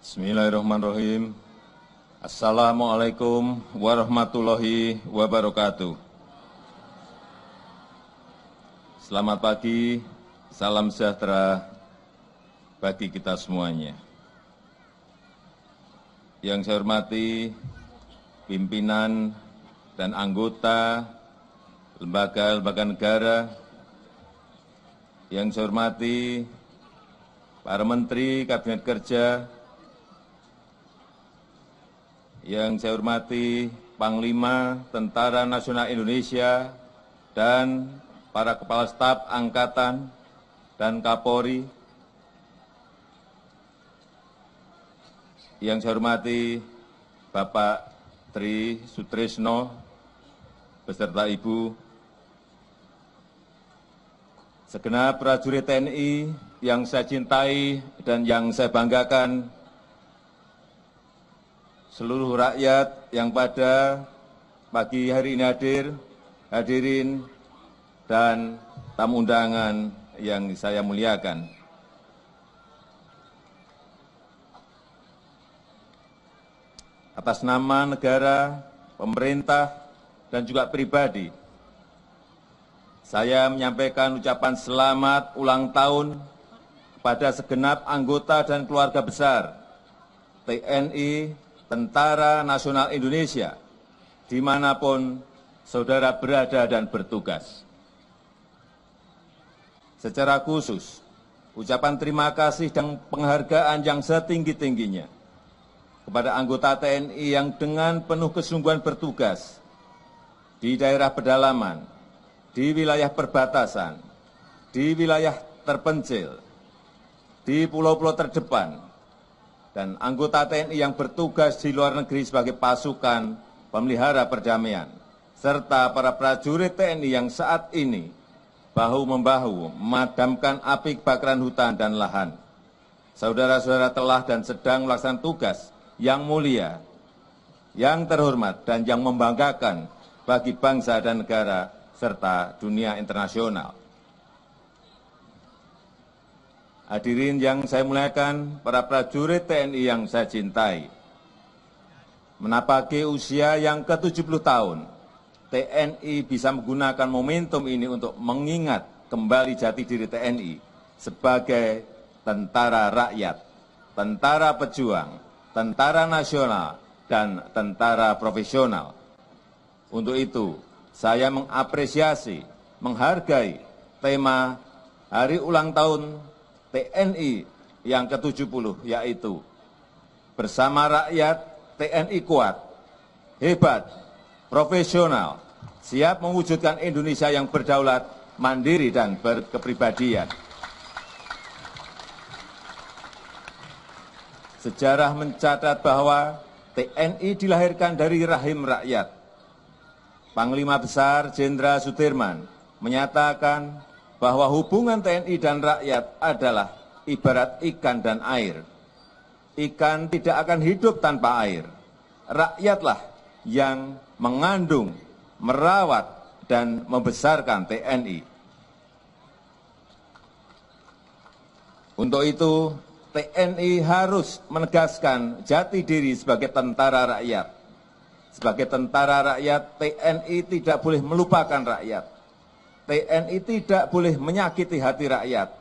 Bismillahirrahmanirrahim. Assalamualaikum warahmatullahi wabarakatuh. Selamat pagi, salam sejahtera bagi kita semuanya. Yang saya hormati pimpinan dan anggota lembaga-lembaga negara, yang saya hormati para menteri kabinet kerja, yang saya hormati Panglima Tentara Nasional Indonesia dan para Kepala Staf Angkatan dan Kapolri, yang saya hormati Bapak Tri Sutrisno beserta Ibu, segenap prajurit TNI yang saya cintai dan yang saya banggakan, seluruh rakyat yang pada pagi hari ini hadir, hadirin, dan tamu undangan yang saya muliakan. Atas nama negara, pemerintah, dan juga pribadi, saya menyampaikan ucapan selamat ulang tahun kepada segenap anggota dan keluarga besar TNI, Tentara Nasional Indonesia dimanapun saudara berada dan bertugas. Secara khusus, ucapan terima kasih dan penghargaan yang setinggi-tingginya kepada anggota TNI yang dengan penuh kesungguhan bertugas di daerah pedalaman, di wilayah perbatasan, di wilayah terpencil, di pulau-pulau terdepan, dan anggota tni yang bertugas di luar negeri sebagai pasukan pemelihara perdamaian, serta para prajurit TNI yang saat ini bahu-membahu memadamkan api kebakaran hutan dan lahan. Saudara-saudara telah dan sedang melaksanakan tugas yang mulia, yang terhormat, dan yang membanggakan bagi bangsa dan negara serta dunia internasional. hadirin yang saya muliakan, para prajurit TNI yang saya cintai, menapaki usia yang ke-70 tahun, TNI bisa menggunakan momentum ini untuk mengingat kembali jati diri TNI sebagai tentara rakyat, tentara pejuang, tentara nasional, dan tentara profesional. Untuk itu, saya mengapresiasi, menghargai tema Hari Ulang Tahun TNI yang ke-70 yaitu bersama rakyat TNI kuat, hebat, profesional, siap mewujudkan Indonesia yang berdaulat, mandiri, dan berkepribadian. Sejarah mencatat bahwa TNI dilahirkan dari rahim rakyat. Panglima Besar Jenderal Sudirman menyatakan bahwa hubungan TNI dan rakyat adalah ibarat ikan dan air. Ikan tidak akan hidup tanpa air. Rakyatlah yang mengandung, merawat, dan membesarkan TNI. Untuk itu, TNI harus menegaskan jati diri sebagai tentara rakyat. Sebagai tentara rakyat, TNI tidak boleh melupakan rakyat TNI tidak boleh menyakiti hati rakyat.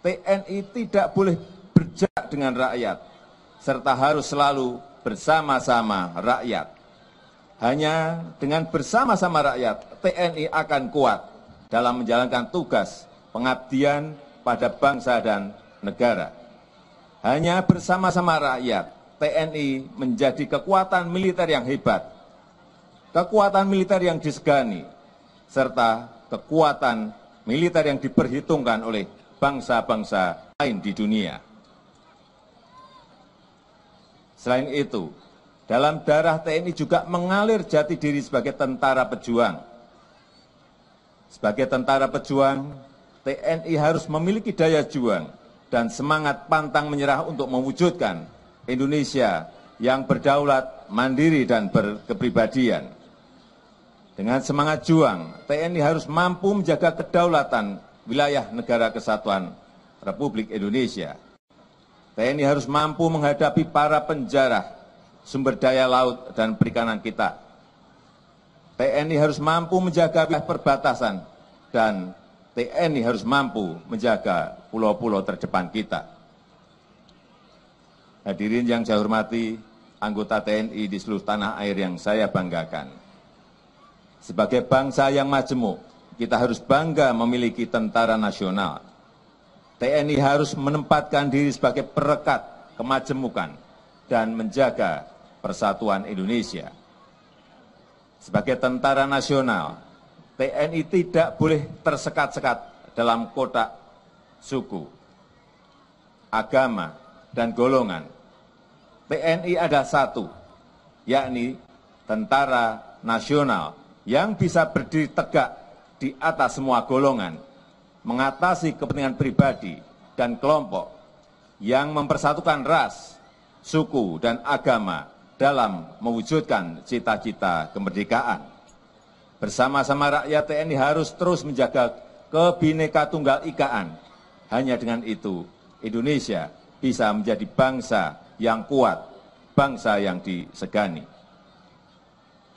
TNI tidak boleh berjak dengan rakyat, serta harus selalu bersama-sama rakyat. Hanya dengan bersama-sama rakyat, TNI akan kuat dalam menjalankan tugas pengabdian pada bangsa dan negara. Hanya bersama-sama rakyat, TNI menjadi kekuatan militer yang hebat, kekuatan militer yang disegani, serta kekuatan militer yang diperhitungkan oleh bangsa-bangsa lain di dunia. Selain itu, dalam darah TNI juga mengalir jati diri sebagai tentara pejuang. Sebagai tentara pejuang, TNI harus memiliki daya juang dan semangat pantang menyerah untuk mewujudkan Indonesia yang berdaulat, mandiri, dan berkepribadian dengan semangat juang, TNI harus mampu menjaga kedaulatan wilayah negara kesatuan Republik Indonesia. TNI harus mampu menghadapi para penjarah sumber daya laut dan perikanan kita. TNI harus mampu menjaga wilayah perbatasan dan TNI harus mampu menjaga pulau-pulau terdepan kita. Hadirin yang saya hormati, anggota TNI di seluruh tanah air yang saya banggakan sebagai bangsa yang majemuk, kita harus bangga memiliki tentara nasional. TNI harus menempatkan diri sebagai perekat kemajemukan dan menjaga persatuan Indonesia. Sebagai tentara nasional, TNI tidak boleh tersekat-sekat dalam kotak suku, agama, dan golongan. TNI ada satu, yakni Tentara Nasional yang bisa berdiri tegak di atas semua golongan, mengatasi kepentingan pribadi dan kelompok, yang mempersatukan ras, suku, dan agama dalam mewujudkan cita-cita kemerdekaan. Bersama-sama rakyat TNI harus terus menjaga kebineka tunggal ikaan. Hanya dengan itu, Indonesia bisa menjadi bangsa yang kuat, bangsa yang disegani.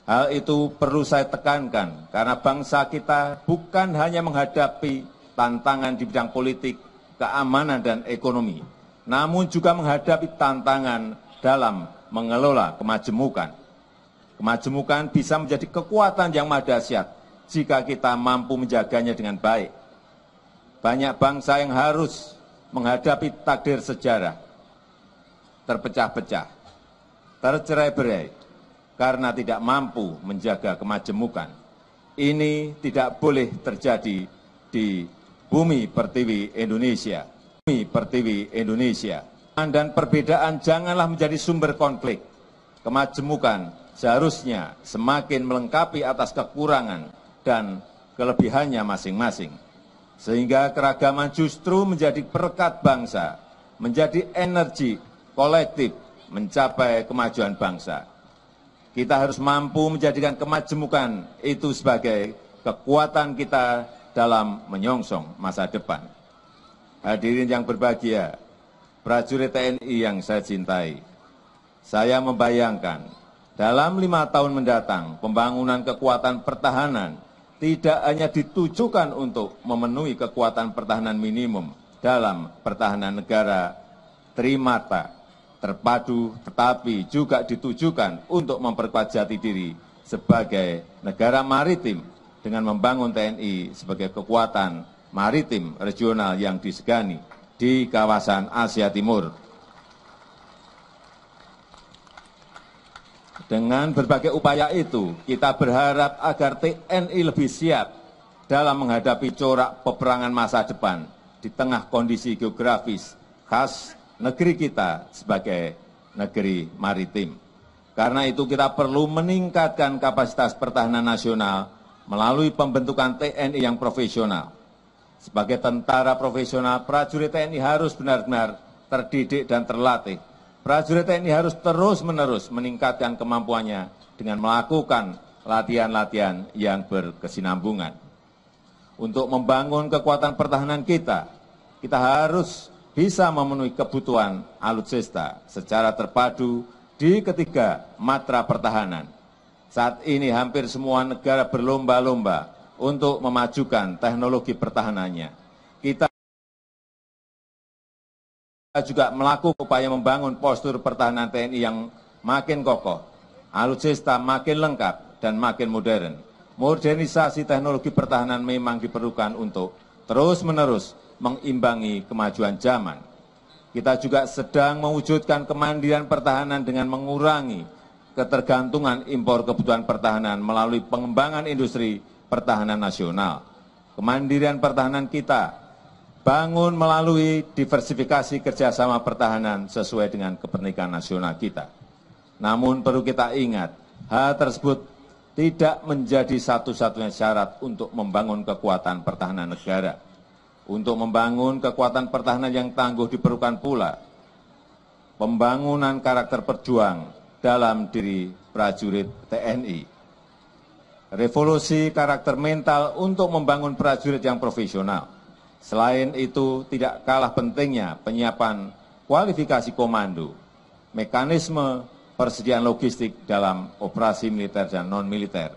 Hal itu perlu saya tekankan karena bangsa kita bukan hanya menghadapi tantangan di bidang politik, keamanan, dan ekonomi, namun juga menghadapi tantangan dalam mengelola kemajemukan. Kemajemukan bisa menjadi kekuatan yang siap jika kita mampu menjaganya dengan baik. Banyak bangsa yang harus menghadapi takdir sejarah, terpecah-pecah, tercerai-berai, karena tidak mampu menjaga kemajemukan. Ini tidak boleh terjadi di bumi pertiwi Indonesia. Bumi pertiwi Indonesia. Dan perbedaan janganlah menjadi sumber konflik. Kemajemukan seharusnya semakin melengkapi atas kekurangan dan kelebihannya masing-masing. Sehingga keragaman justru menjadi perekat bangsa, menjadi energi kolektif mencapai kemajuan bangsa kita harus mampu menjadikan kemajemukan itu sebagai kekuatan kita dalam menyongsong masa depan. Hadirin yang berbahagia, prajurit TNI yang saya cintai, saya membayangkan dalam lima tahun mendatang pembangunan kekuatan pertahanan tidak hanya ditujukan untuk memenuhi kekuatan pertahanan minimum dalam pertahanan negara trimata, terpadu tetapi juga ditujukan untuk memperkuat jati diri sebagai negara maritim dengan membangun TNI sebagai kekuatan maritim regional yang disegani di kawasan Asia Timur. Dengan berbagai upaya itu, kita berharap agar TNI lebih siap dalam menghadapi corak peperangan masa depan di tengah kondisi geografis khas negeri kita sebagai negeri maritim. Karena itu kita perlu meningkatkan kapasitas pertahanan nasional melalui pembentukan TNI yang profesional. Sebagai tentara profesional, prajurit TNI harus benar-benar terdidik dan terlatih. Prajurit TNI harus terus-menerus meningkatkan kemampuannya dengan melakukan latihan-latihan yang berkesinambungan. Untuk membangun kekuatan pertahanan kita, kita harus bisa memenuhi kebutuhan alutsista secara terpadu di ketiga matra pertahanan. Saat ini hampir semua negara berlomba-lomba untuk memajukan teknologi pertahanannya. Kita juga melakukan upaya membangun postur pertahanan TNI yang makin kokoh, alutsista makin lengkap, dan makin modern. Modernisasi teknologi pertahanan memang diperlukan untuk terus-menerus mengimbangi kemajuan zaman. Kita juga sedang mewujudkan kemandirian pertahanan dengan mengurangi ketergantungan impor kebutuhan pertahanan melalui pengembangan industri pertahanan nasional. Kemandirian pertahanan kita bangun melalui diversifikasi kerjasama pertahanan sesuai dengan kepentingan nasional kita. Namun perlu kita ingat, hal tersebut tidak menjadi satu-satunya syarat untuk membangun kekuatan pertahanan negara untuk membangun kekuatan pertahanan yang tangguh diperlukan pula pembangunan karakter perjuang dalam diri prajurit TNI. Revolusi karakter mental untuk membangun prajurit yang profesional. Selain itu, tidak kalah pentingnya penyiapan kualifikasi komando, mekanisme persediaan logistik dalam operasi militer dan non-militer,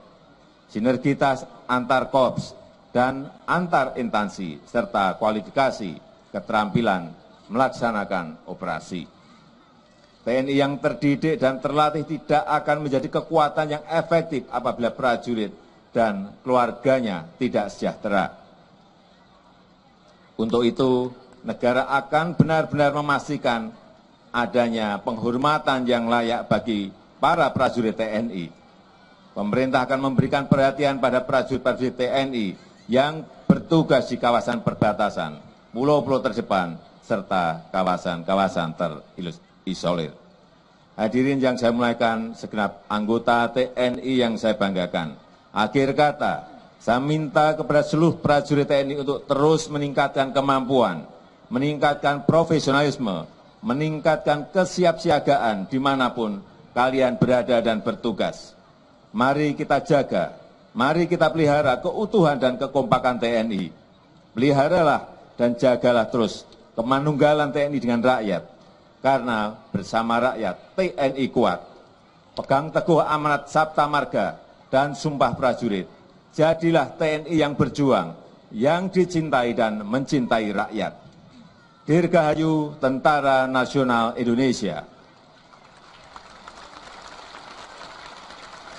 sinergitas antar korps dan antar intansi serta kualifikasi keterampilan melaksanakan operasi. TNI yang terdidik dan terlatih tidak akan menjadi kekuatan yang efektif apabila prajurit dan keluarganya tidak sejahtera. Untuk itu, negara akan benar-benar memastikan adanya penghormatan yang layak bagi para prajurit TNI. Pemerintah akan memberikan perhatian pada prajurit-prajurit TNI yang bertugas di kawasan perbatasan, pulau-pulau terdepan, serta kawasan-kawasan terisolir. Hadirin yang saya mulaikan, segenap anggota TNI yang saya banggakan. Akhir kata, saya minta kepada seluruh prajurit TNI untuk terus meningkatkan kemampuan, meningkatkan profesionalisme, meningkatkan kesiapsiagaan dimanapun kalian berada dan bertugas. Mari kita jaga Mari kita pelihara keutuhan dan kekompakan TNI. Peliharalah dan jagalah terus kemanunggalan TNI dengan rakyat. Karena bersama rakyat TNI kuat. Pegang teguh amanat Sabta Marga dan Sumpah Prajurit. Jadilah TNI yang berjuang, yang dicintai dan mencintai rakyat. Dirgahayu Tentara Nasional Indonesia.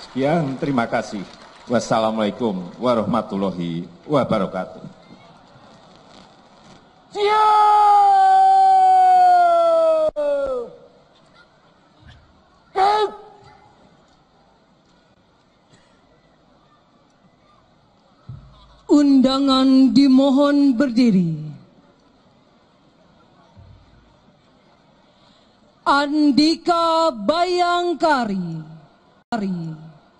Sekian, terima kasih. Wassalamualaikum warahmatullahi wabarakatuh. Siap! Undangan dimohon berdiri. Andika Bayangkari. Bayangkari.